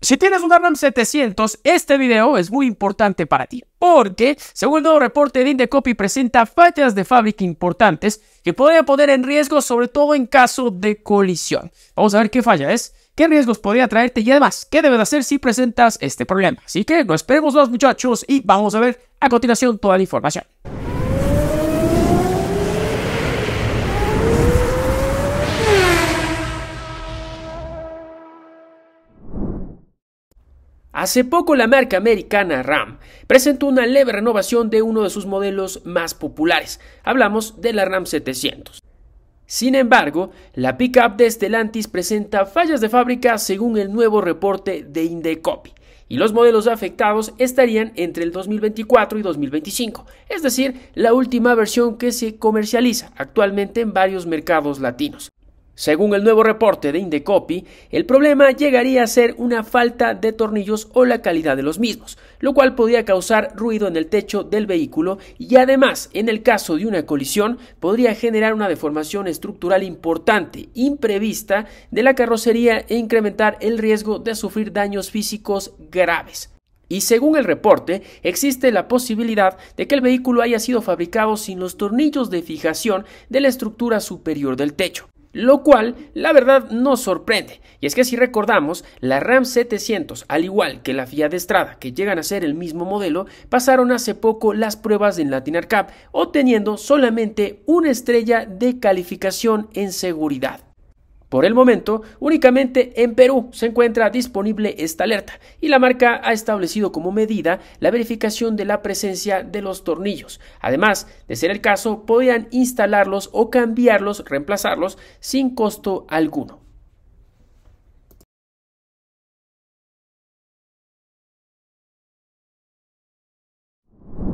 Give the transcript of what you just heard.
Si tienes un RAM 700, este video es muy importante para ti, porque según el nuevo reporte de Indecopy presenta fallas de fábrica importantes que podrían poner en riesgo sobre todo en caso de colisión. Vamos a ver qué falla es, qué riesgos podría traerte y además qué debes hacer si presentas este problema. Así que no esperemos más muchachos y vamos a ver a continuación toda la información. Hace poco la marca americana RAM presentó una leve renovación de uno de sus modelos más populares. Hablamos de la RAM 700. Sin embargo, la pickup de Stellantis presenta fallas de fábrica según el nuevo reporte de Indecopy, y los modelos afectados estarían entre el 2024 y 2025, es decir, la última versión que se comercializa actualmente en varios mercados latinos. Según el nuevo reporte de Indecopy, el problema llegaría a ser una falta de tornillos o la calidad de los mismos, lo cual podría causar ruido en el techo del vehículo y además, en el caso de una colisión, podría generar una deformación estructural importante, imprevista, de la carrocería e incrementar el riesgo de sufrir daños físicos graves. Y según el reporte, existe la posibilidad de que el vehículo haya sido fabricado sin los tornillos de fijación de la estructura superior del techo lo cual la verdad nos sorprende. Y es que si recordamos, la Ram 700, al igual que la Fiat Estrada, que llegan a ser el mismo modelo, pasaron hace poco las pruebas en Latinar Cup, obteniendo solamente una estrella de calificación en seguridad. Por el momento, únicamente en Perú se encuentra disponible esta alerta y la marca ha establecido como medida la verificación de la presencia de los tornillos. Además, de ser el caso, podrían instalarlos o cambiarlos, reemplazarlos sin costo alguno.